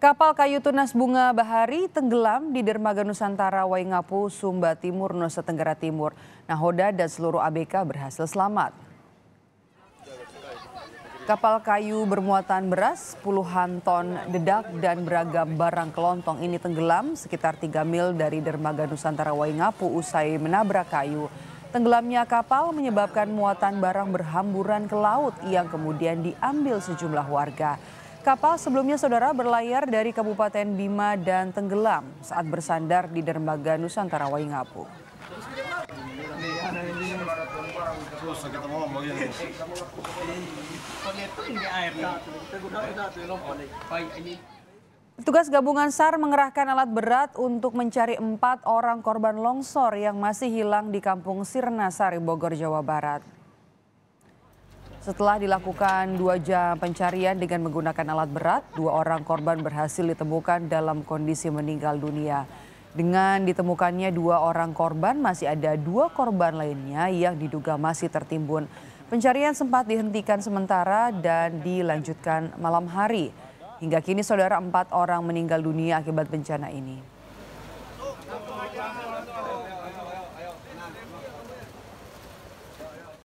Kapal kayu tunas bunga bahari tenggelam di dermaga Nusantara Waingapu, Sumba Timur, Nusa Tenggara Timur. Nahoda dan seluruh ABK berhasil selamat. Kapal kayu bermuatan beras, puluhan ton dedak dan beragam barang kelontong ini tenggelam sekitar 3 mil dari dermaga Nusantara Waingapu usai menabrak kayu. Tenggelamnya kapal menyebabkan muatan barang berhamburan ke laut yang kemudian diambil sejumlah warga. Kapal sebelumnya saudara berlayar dari Kabupaten Bima dan tenggelam saat bersandar di dermaga Nusantara Waingapu. Tugas gabungan SAR mengerahkan alat berat untuk mencari empat orang korban longsor yang masih hilang di kampung Sirnasari, Bogor, Jawa Barat. Setelah dilakukan dua jam pencarian dengan menggunakan alat berat, dua orang korban berhasil ditemukan dalam kondisi meninggal dunia. Dengan ditemukannya dua orang korban, masih ada dua korban lainnya yang diduga masih tertimbun. Pencarian sempat dihentikan sementara dan dilanjutkan malam hari. Hingga kini saudara empat orang meninggal dunia akibat bencana ini.